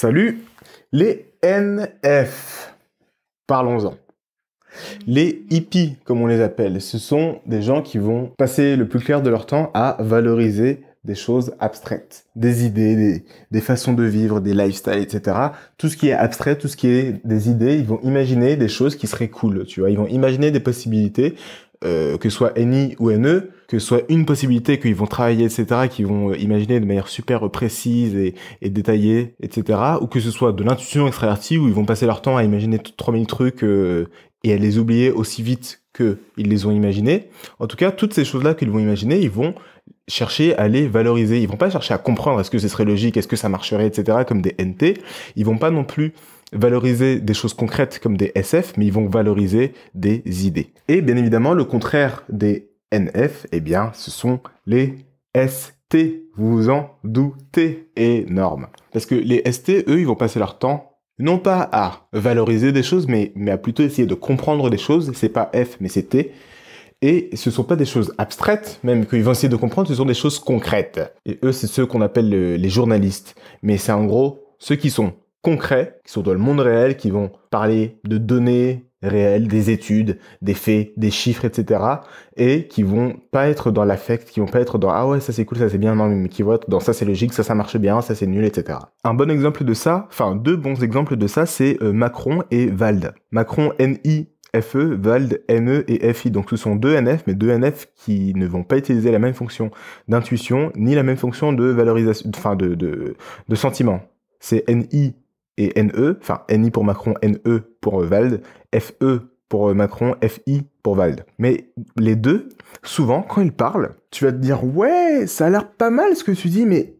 Salut Les NF, parlons-en. Les hippies, comme on les appelle, ce sont des gens qui vont passer le plus clair de leur temps à valoriser des choses abstraites, des idées, des, façons de vivre, des lifestyles, etc. Tout ce qui est abstrait, tout ce qui est des idées, ils vont imaginer des choses qui seraient cool, tu vois. Ils vont imaginer des possibilités euh, que ce soit NI ou NE, que ce soit une possibilité qu'ils vont travailler, etc., qu'ils vont euh, imaginer de manière super précise et, détaillée, etc., ou que ce soit de l'intuition extravertie où ils vont passer leur temps à imaginer 3000 trucs euh, et à les oublier aussi vite qu'ils les ont imaginés. En tout cas, toutes ces choses-là qu'ils vont imaginer, ils vont chercher à les valoriser. Ils vont pas chercher à comprendre est-ce que ce serait logique, est-ce que ça marcherait, etc., comme des NT. Ils vont pas non plus valoriser des choses concrètes comme des SF, mais ils vont valoriser des idées. Et bien évidemment, le contraire des NF, eh bien, ce sont les ST. Vous vous en doutez énorme. Parce que les ST, eux, ils vont passer leur temps non pas à valoriser des choses, mais, mais à plutôt essayer de comprendre des choses. C'est pas F, mais c'est T. Et ce ne sont pas des choses abstraites, même qu'ils vont essayer de comprendre, ce sont des choses concrètes. Et eux, c'est ceux qu'on appelle les journalistes. Mais c'est en gros ceux qui sont concrets, qui sont dans le monde réel, qui vont parler de données réelles, des études, des faits, des chiffres, etc. Et qui vont pas être dans l'affect, qui vont pas être dans ah ouais ça c'est cool, ça c'est bien, non mais qui vont être dans ça c'est logique, ça ça marche bien, ça c'est nul, etc. Un bon exemple de ça, enfin deux bons exemples de ça, c'est euh, Macron et Vald. Macron NI FE, VALD, NE et FI. Donc ce sont deux NF, mais deux NF qui ne vont pas utiliser la même fonction d'intuition, ni la même fonction de valorisation, enfin de, de, de sentiment. C'est NI et NE, enfin NI pour Macron, NE pour euh, Vald, FE pour euh, Macron, FI pour Vald. Mais les deux, souvent, quand ils parlent, tu vas te dire ouais, ça a l'air pas mal ce que tu dis, mais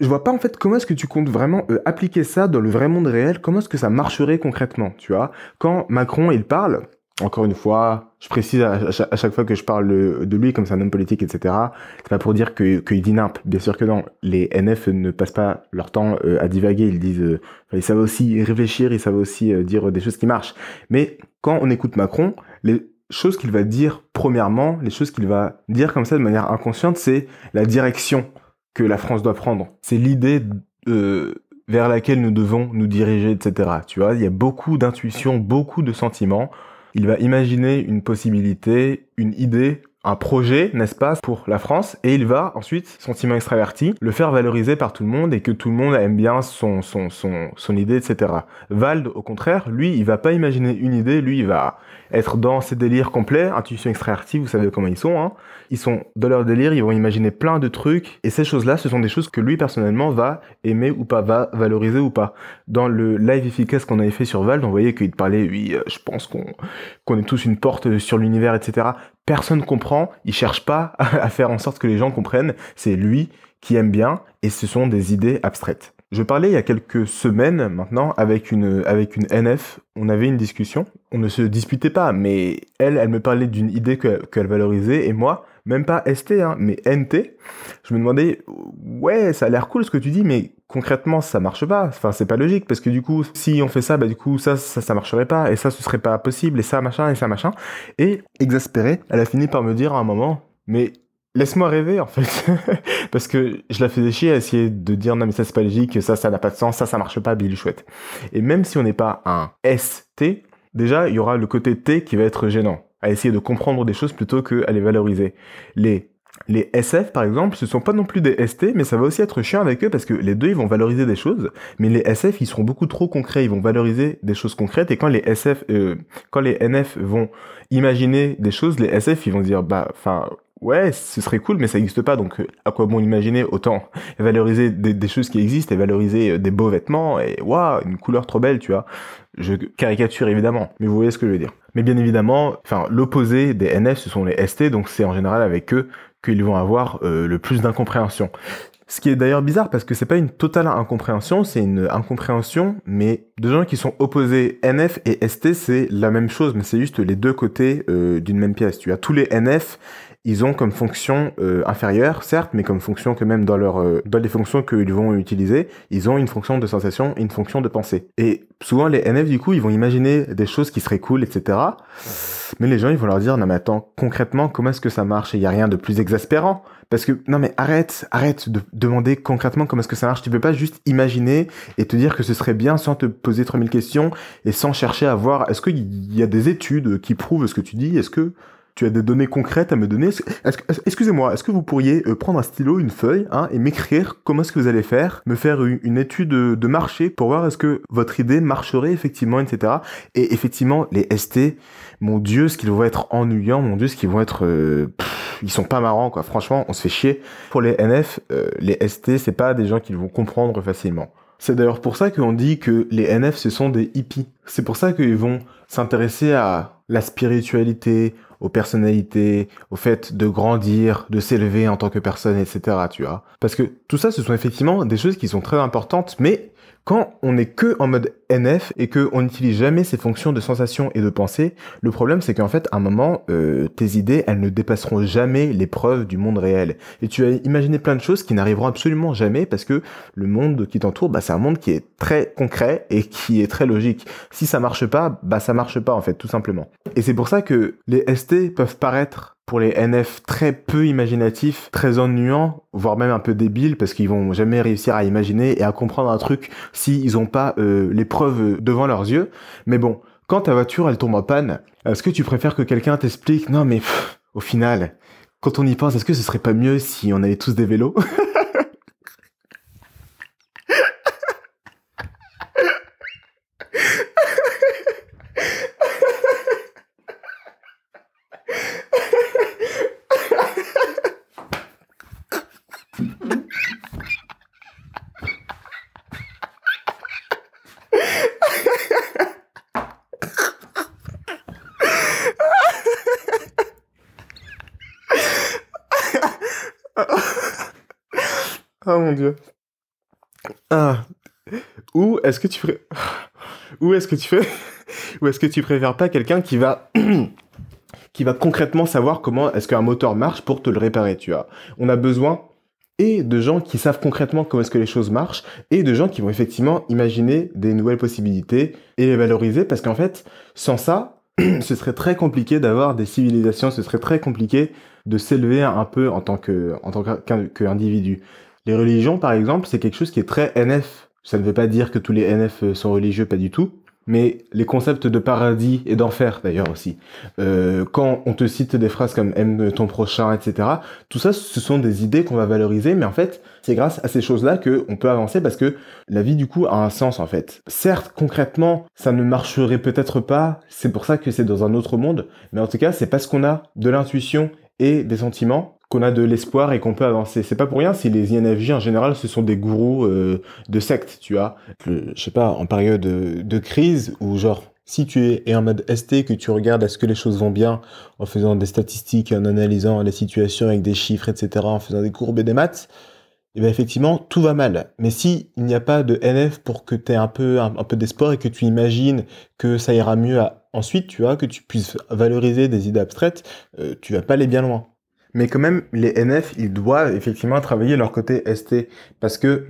je vois pas en fait comment est-ce que tu comptes vraiment euh, appliquer ça dans le vrai monde réel, comment est-ce que ça marcherait concrètement, tu vois. Quand Macron, il parle, encore une fois, je précise à, chaque fois que je parle de lui, comme c'est un homme politique, etc., c'est pas pour dire qu'il dit n'importe. Bien sûr que non. Les NF ne passent pas leur temps euh, à divaguer. Ils disent, euh, ils savent aussi réfléchir, ils savent aussi euh, dire des choses qui marchent. Mais quand on écoute Macron, les choses qu'il va dire premièrement, les choses qu'il va dire comme ça de manière inconsciente, c'est la direction que la France doit prendre. C'est l'idée vers laquelle nous devons nous diriger, etc. Tu vois, il y a beaucoup d'intuition, beaucoup de sentiments il va imaginer une possibilité, une idée un projet, n'est-ce pas, pour la France, et il va ensuite, sentiment extraverti, le faire valoriser par tout le monde et que tout le monde aime bien son, son, son, son idée, etc. Vald, au contraire, lui, il va pas imaginer une idée, lui, il va être dans ses délires complets, intuition extravertie, vous savez comment ils sont, hein. Ils sont dans leurs délires, ils vont imaginer plein de trucs, et ces choses-là, ce sont des choses que lui, personnellement, va aimer ou pas, va valoriser ou pas. Dans le live efficace qu'on avait fait sur Vald, on voyait qu'il parlait, oui, euh, je pense qu'on qu'on est tous une porte sur l'univers, etc personne comprend, il cherche pas à faire en sorte que les gens comprennent, c'est lui qui aime bien et ce sont des idées abstraites. Je parlais il y a quelques semaines maintenant avec une, avec une NF, on avait une discussion, on ne se disputait pas, mais elle, elle me parlait d'une idée qu'elle valorisait, et moi, même pas ST, hein, mais NT, je me demandais, ouais, ça a l'air cool ce que tu dis, mais concrètement, ça marche pas. Enfin, c'est pas logique, parce que du coup, si on fait ça, bah du coup, ça, ça, ça marcherait pas, et ça, ce serait pas possible, et ça, machin, et ça, machin. Et exaspérée, elle a fini par me dire à un moment, mais Laisse-moi rêver en fait, parce que je la faisais chier à essayer de dire non mais ça c'est pas logique, ça ça n'a pas de sens, ça ça marche pas, Billy chouette. Et même si on n'est pas un ST, déjà il y aura le côté T qui va être gênant, à essayer de comprendre des choses plutôt qu'à les valoriser. Les les SF par exemple, ce sont pas non plus des ST, mais ça va aussi être chiant avec eux parce que les deux ils vont valoriser des choses, mais les SF ils seront beaucoup trop concrets, ils vont valoriser des choses concrètes et quand les SF, euh, quand les NF vont imaginer des choses, les SF ils vont dire bah enfin ouais, ce serait cool, mais ça n'existe pas, donc euh, à quoi bon imaginer Autant valoriser des, choses qui existent et valoriser euh, des beaux vêtements et waouh, une couleur trop belle, tu vois. Je caricature évidemment, mais vous voyez ce que je veux dire. Mais bien évidemment, enfin, l'opposé des NF, ce sont les ST, donc c'est en général avec eux qu'ils vont avoir euh, le plus d'incompréhension. Ce qui est d'ailleurs bizarre parce que c'est pas une totale incompréhension, c'est une incompréhension, mais deux gens qui sont opposés. NF et ST, c'est la même chose, mais c'est juste les deux côtés d'une même pièce. Tu as tous les NF ils ont comme fonction euh, inférieure, certes, mais comme fonction que même dans leur euh, dans les fonctions qu'ils vont utiliser, ils ont une fonction de sensation une fonction de pensée. Et souvent les NF du coup, ils vont imaginer des choses qui seraient cool, etc. Mais les gens, ils vont leur dire non mais attends, concrètement, comment est-ce que ça marche Et il y a rien de plus exaspérant parce que non mais arrête, arrête de demander concrètement comment est-ce que ça marche. Tu peux pas juste imaginer et te dire que ce serait bien sans te poser 3000 questions et sans chercher à voir est-ce qu'il y a des études qui prouvent ce que tu dis, est-ce que tu as des données concrètes à me donner. Excusez-moi, est-ce que vous pourriez euh, prendre un stylo, une feuille, hein, et m'écrire comment est-ce que vous allez faire, me faire une étude de marché pour voir est-ce que votre idée marcherait effectivement, etc. Et effectivement, les ST, mon Dieu, ce qu'ils vont être ennuyants, mon Dieu, ce qu'ils vont être... Euh, ils sont pas marrants, quoi. Franchement, on se fait chier. Pour les NF, euh, les ST, c'est pas des gens qu'ils vont comprendre facilement. C'est d'ailleurs pour ça qu'on dit que les NF, ce sont des hippies. C'est pour ça qu'ils vont s'intéresser à la spiritualité, aux personnalités, au fait de grandir, de s'élever en tant que personne, etc. Tu vois Parce que tout ça, ce sont effectivement des choses qui sont très importantes, mais quand on n'est que en mode NF et qu'on n'utilise jamais ces fonctions de sensation et de pensée, le problème c'est qu'en fait, à un moment, euh, tes idées, elles ne dépasseront jamais les preuves du monde réel. Et tu as imaginé plein de choses qui n'arriveront absolument jamais parce que le monde qui t'entoure, bah, c'est un monde qui est très concret et qui est très logique. Si ça marche pas, bah ça marche pas en fait, tout simplement. Et c'est pour ça que les ST peuvent paraître pour les NF très peu imaginatifs, très ennuyants, voire même un peu débiles, parce qu'ils vont jamais réussir à imaginer et à comprendre un truc s'ils n'ont pas euh, les preuves devant leurs yeux. Mais bon, quand ta voiture elle tombe en panne, est-ce que tu préfères que quelqu'un t'explique non mais au final, quand on y pense, est-ce que ce serait pas mieux si on avait tous des vélos ah mon dieu. Ah. Ou est-ce que tu est-ce que tu fais est-ce que tu préfères pas quelqu'un qui va qui va concrètement savoir comment est-ce qu'un moteur marche pour te le réparer, tu vois. On a besoin et de gens qui savent concrètement comment est-ce que les choses marchent, et de gens qui vont effectivement imaginer des nouvelles possibilités et les valoriser, parce qu'en fait, sans ça, ce serait très compliqué d'avoir des civilisations, ce serait très compliqué de s'élever un peu en tant que en tant qu'individu. Les religions, par exemple, c'est quelque chose qui est très NF. Ça ne veut pas dire que tous les NF euh, sont religieux, pas du tout. Mais les concepts de paradis et d'enfer, d'ailleurs aussi. Euh, quand on te cite des phrases comme aime ton prochain, etc. Tout ça, ce sont des idées qu'on va valoriser, mais en fait, c'est grâce à ces choses-là que on peut avancer parce que la vie du coup a un sens en fait. Certes, concrètement, ça ne marcherait peut-être pas. C'est pour ça que c'est dans un autre monde. Mais en tout cas, c'est parce qu'on a de l'intuition et des sentiments qu'on a de l'espoir et qu'on peut avancer. C'est pas pour rien si les INFJ en général ce sont des gourous euh, de secte, tu vois. je sais pas, en période de crise ou genre si tu es en mode ST, que tu regardes à ce que les choses vont bien en faisant des statistiques, en analysant les situations avec des chiffres, etc., en faisant des courbes et des maths, eh ben, effectivement, tout va mal. Mais si il n'y a pas de NF pour que tu aies un peu, un, peu d'espoir et que tu imagines que ça ira mieux ensuite, tu vois, que tu puisses valoriser des idées abstraites, tu euh, tu vas pas aller bien loin. Mais quand même, les NF, ils doivent effectivement travailler leur côté ST. Parce que,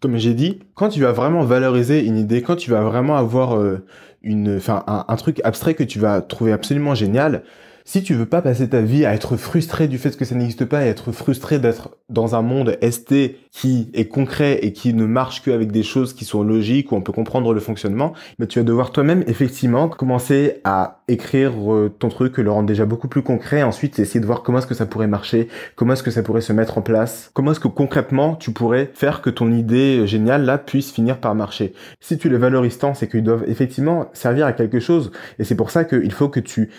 comme j'ai dit, quand tu vas vraiment valoriser une idée, quand tu vas vraiment avoir euh, un, truc abstrait que tu vas trouver absolument génial, si tu veux pas passer ta vie à être frustré du fait que ça n'existe pas et être frustré d'être dans un monde ST qui est concret et qui ne marche qu'avec des choses qui sont logiques où on peut comprendre le fonctionnement, mais tu vas devoir toi-même effectivement commencer à écrire euh, ton truc, le rendre déjà beaucoup plus concret, ensuite essayer de voir comment est-ce que ça pourrait marcher, comment est-ce que ça pourrait se mettre en place, comment est-ce que concrètement tu pourrais faire que ton idée euh, géniale là puisse finir par marcher. Si tu les valorises tant, c'est qu'ils doivent effectivement servir à quelque chose et c'est pour ça qu'il faut que tu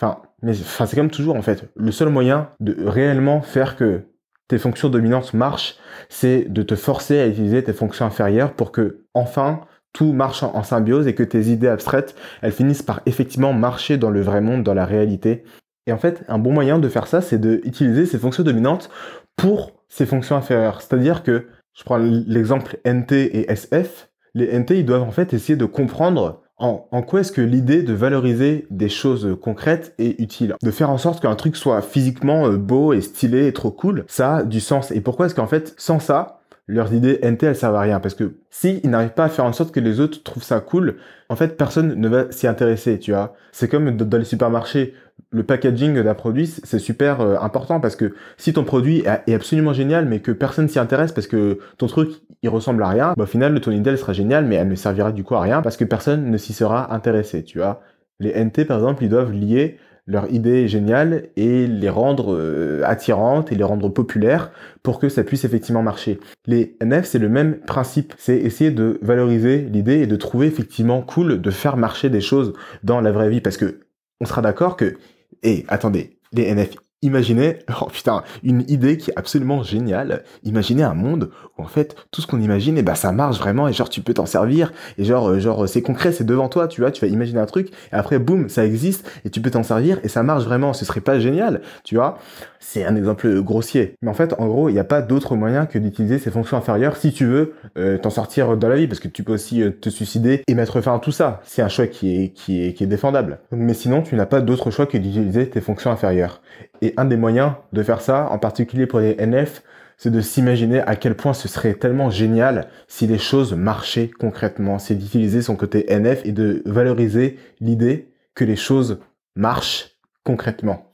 Enfin, mais enfin, c'est comme toujours en fait. Le seul moyen de réellement faire que tes fonctions dominantes marchent, c'est de te forcer à utiliser tes fonctions inférieures pour que enfin tout marche en, symbiose et que tes idées abstraites, elles finissent par effectivement marcher dans le vrai monde, dans la réalité. Et en fait, un bon moyen de faire ça, c'est d'utiliser ces fonctions dominantes pour ces fonctions inférieures. C'est-à-dire que, je prends l'exemple NT et SF, les NT, ils doivent en fait essayer de comprendre en, quoi est-ce que l'idée de valoriser des choses concrètes est utile De faire en sorte qu'un truc soit physiquement euh, beau et stylé et trop cool, ça a du sens. Et pourquoi est-ce qu'en fait, sans ça, leurs idées NT, elles servent à rien. Parce que s'ils n'arrivent pas à faire en sorte que les autres trouvent ça cool, en fait, personne ne va s'y intéresser, tu vois. C'est comme dans les supermarchés. Le packaging d'un produit, c'est super euh, important parce que si ton produit est absolument génial, mais que personne s'y intéresse parce que ton truc, il ressemble à rien, bah, au final, ton idée, sera génial mais elle ne servira du coup à rien parce que personne ne s'y sera intéressé, tu vois. Les NT, par exemple, ils doivent lier leur idée est géniale et les rendre euh, attirantes et les rendre populaires pour que ça puisse effectivement marcher. Les NF, c'est le même principe, c'est essayer de valoriser l'idée et de trouver effectivement cool de faire marcher des choses dans la vraie vie parce que on sera d'accord que, et eh, attendez, les NF Imaginez, oh putain, une idée qui est absolument géniale. Imaginez un monde où en fait tout ce qu'on imagine, et eh bah ben, ça marche vraiment et genre tu peux t'en servir et genre euh, genre c'est concret, c'est devant toi, tu vois, tu vas imaginer un truc et après boum, ça existe et tu peux t'en servir et ça marche vraiment. Ce serait pas génial, tu vois C'est un exemple grossier, mais en fait en gros il n'y a pas d'autre moyen que d'utiliser ces fonctions inférieures si tu veux euh, t'en sortir dans la vie parce que tu peux aussi euh, te suicider et mettre fin à tout ça. C'est un choix qui est qui est qui est défendable. Mais sinon tu n'as pas d'autre choix que d'utiliser tes fonctions inférieures. Et un des moyens de faire ça, en particulier pour les NF, c'est de s'imaginer à quel point ce serait tellement génial si les choses marchaient concrètement, c'est d'utiliser son côté NF et de valoriser l'idée que les choses marchent concrètement.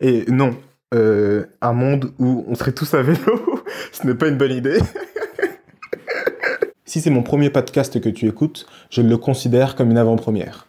Et non, euh, un monde où on serait tous à vélo, ce n'est pas une bonne idée. si c'est mon premier podcast que tu écoutes, je le considère comme une avant-première.